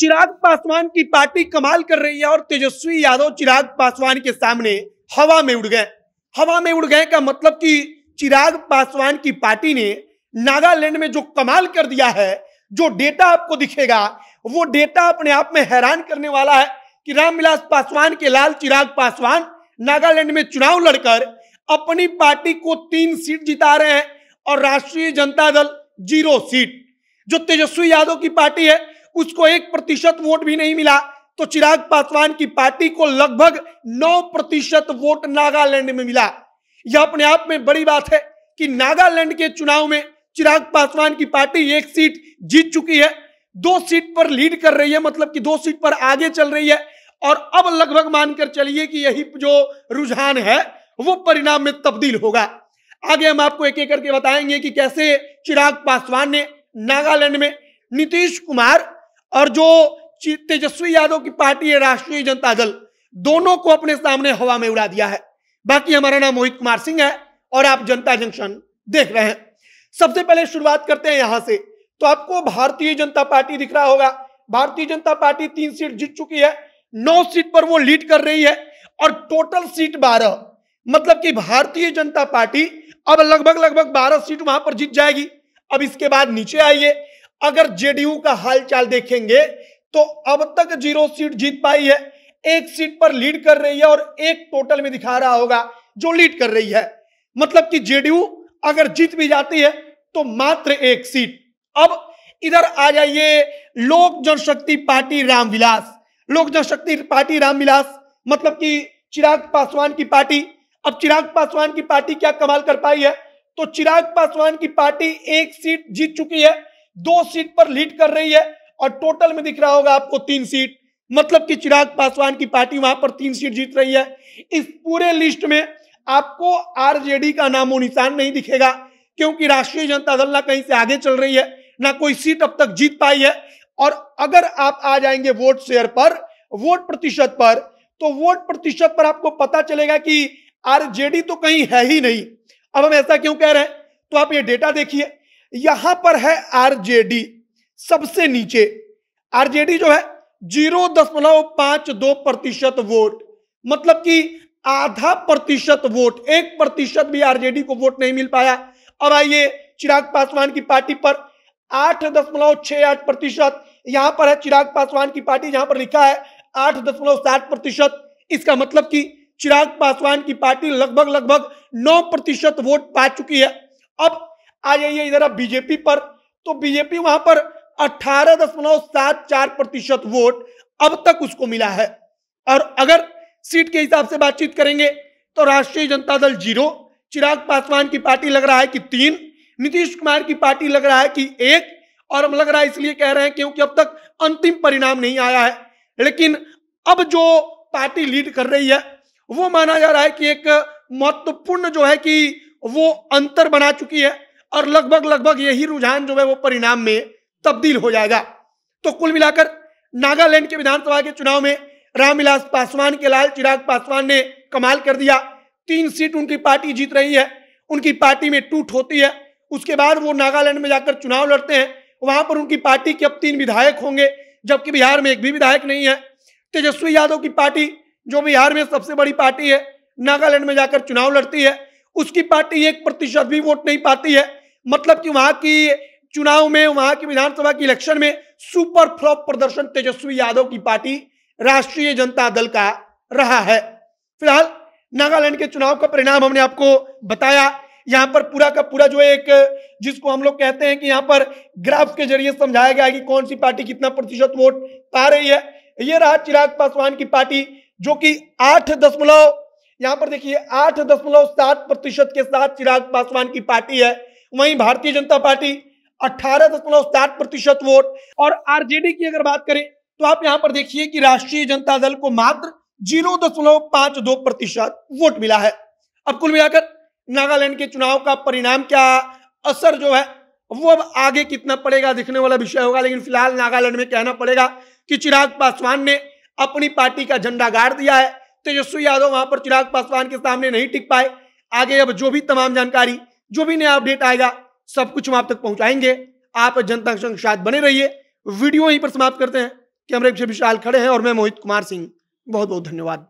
चिराग पासवान की पार्टी कमाल कर रही है और तेजस्वी यादव चिराग पासवान के सामने हवा में उड़ गए हवा में उड़ गए का मतलब कि चिराग पासवान की पार्टी ने नागालैंड में जो कमाल कर दिया है जो डेटा आपको दिखेगा वो डेटा अपने आप में हैरान करने वाला है कि रामविलास पासवान के लाल चिराग पासवान नागालैंड में चुनाव लड़कर अपनी पार्टी को तीन सीट जिता रहे हैं और राष्ट्रीय जनता दल जीरो सीट जो तेजस्वी यादव की पार्टी है उसको एक प्रतिशत वोट भी नहीं मिला तो चिराग पासवान की पार्टी को लगभग नौ प्रतिशत वोट नागालैंड में मिला यह अपने आप में बड़ी बात है कि नागालैंड के चुनाव में चिराग पासवान की पार्टी एक सीट जीत चुकी है दो सीट पर लीड कर रही है मतलब कि दो सीट पर आगे चल रही है और अब लगभग मानकर चलिए कि यही जो रुझान है वो परिणाम में तब्दील होगा आगे हम आपको एक एक करके बताएंगे कि कैसे चिराग पासवान ने नागालैंड में नीतीश कुमार और जो तेजस्वी यादव की पार्टी है राष्ट्रीय जनता दल दोनों को अपने सामने हवा में उड़ा दिया है बाकी हमारा नाम मोहित कुमार सिंह है और आप जनता जंक्शन देख रहे हैं सबसे पहले शुरुआत करते हैं यहां से तो आपको भारतीय जनता पार्टी दिख रहा होगा भारतीय जनता पार्टी तीन सीट जीत चुकी है नौ सीट पर वो लीड कर रही है और टोटल सीट बारह मतलब कि भारतीय जनता पार्टी अब लगभग लगभग बारह सीट वहां पर जीत जाएगी अब इसके बाद नीचे आइए अगर जेडीयू का हालचाल देखेंगे तो अब तक जीरो सीट जीत पाई है एक सीट पर लीड कर रही है और एक टोटल में दिखा रहा होगा जो लीड कर रही है मतलब कि जेडीयू अगर जीत भी जाती है तो मात्र एक सीट अब इधर आ जाइए लोक जनशक्ति पार्टी रामविलास लोक जनशक्ति पार्टी रामविलास मतलब कि चिराग पासवान की पार्टी अब चिराग पासवान की पार्टी क्या कमाल कर पाई है तो चिराग पासवान की पार्टी एक सीट जीत चुकी है दो सीट पर लीड कर रही है और टोटल में दिख रहा होगा आपको तीन सीट मतलब कि चिराग पासवान की पार्टी वहां पर तीन सीट जीत रही है इस पूरे लिस्ट में आपको आरजेडी का नामो निशान नहीं दिखेगा क्योंकि राष्ट्रीय जनता दल ना कहीं से आगे चल रही है ना कोई सीट अब तक जीत पाई है और अगर आप आ जाएंगे वोट शेयर पर वोट प्रतिशत पर तो वोट प्रतिशत पर आपको पता चलेगा कि आरजेडी तो कहीं है ही नहीं अब हम ऐसा क्यों कह रहे हैं तो आप ये डेटा देखिए यहां पर है आरजेडी सबसे नीचे आरजेडी जो है जीरो दशमलव पांच दो प्रतिशत वोट मतलब कि आधा प्रतिशत वोट एक प्रतिशत भी आरजेडी को वोट नहीं मिल पाया अब आइए चिराग पासवान की पार्टी पर आठ दशमलव छह आठ प्रतिशत यहां पर है चिराग पासवान की पार्टी जहां पर लिखा है आठ दशमलव सात प्रतिशत इसका मतलब कि चिराग पासवान की पार्टी लगभग लगभग नौ प्रतिशत वोट पा चुकी है अब आ जाइए इधर आप बीजेपी पर तो बीजेपी वहां पर अठारह दशमलव सात चार प्रतिशत वोट अब तक उसको मिला है और अगर सीट के हिसाब से बातचीत करेंगे तो राष्ट्रीय जनता दल जीरो चिराग पासवान की पार्टी लग रहा है कि तीन नीतीश कुमार की पार्टी लग रहा है कि एक और हम लग रहा है इसलिए कह रहे हैं क्योंकि अब तक अंतिम परिणाम नहीं आया है लेकिन अब जो पार्टी लीड कर रही है वो माना जा रहा है कि एक महत्वपूर्ण जो है कि वो अंतर बना चुकी है और लगभग लगभग यही रुझान जो है वो परिणाम में तब्दील हो जाएगा तो कुल मिलाकर नागालैंड के विधानसभा के चुनाव में रामविलास पासवान के लाल चिराग पासवान ने कमाल कर दिया तीन सीट उनकी पार्टी जीत रही है उनकी पार्टी में टूट होती है उसके बाद वो नागालैंड में जाकर चुनाव लड़ते हैं वहां पर उनकी पार्टी के अब तीन विधायक होंगे जबकि बिहार में एक भी विधायक नहीं है तेजस्वी यादव की पार्टी जो बिहार में सबसे बड़ी पार्टी है नागालैंड में जाकर चुनाव लड़ती है उसकी पार्टी एक प्रतिशत भी वोट नहीं पाती है मतलब कि वहां की चुनाव में वहां की विधानसभा की इलेक्शन में सुपर फ्लॉप प्रदर्शन तेजस्वी यादव की पार्टी राष्ट्रीय जनता दल का रहा है फिलहाल नागालैंड के चुनाव का परिणाम हमने आपको बताया यहां पर पूरा का पूरा जो एक जिसको हम लोग कहते हैं कि यहाँ पर ग्राफ के जरिए समझाया गया कि कौन सी पार्टी कितना प्रतिशत वोट पा रही है यह रहा चिराग पासवान की पार्टी जो कि आठ दशमलव यहां पर देखिए आठ दशमलव सात प्रतिशत के साथ चिराग पासवान की पार्टी है वहीं भारतीय जनता पार्टी अठारह दशमलव सात प्रतिशत वोट और आरजेडी की अगर बात करें तो आप यहां पर देखिए कि राष्ट्रीय जनता दल को मात्र जीरो दशमलव पांच दो प्रतिशत वोट मिला है अब कुल मिलाकर नागालैंड के चुनाव का परिणाम क्या असर जो है वो अब आगे कितना पड़ेगा दिखने वाला विषय होगा लेकिन फिलहाल नागालैंड में कहना पड़ेगा कि चिराग पासवान ने अपनी पार्टी का झंडा गाड़ दिया है तेजस्वी यादव वहां पर चिराग पासवान के सामने नहीं टिक पाए आगे अब जो भी तमाम जानकारी जो भी नया अपडेट आएगा सब कुछ हम आप तक पहुंचाएंगे आप जनता के शायद बने रहिए वीडियो यहीं पर समाप्त करते हैं कैमरे विशाल खड़े हैं और मैं मोहित कुमार सिंह बहुत बहुत धन्यवाद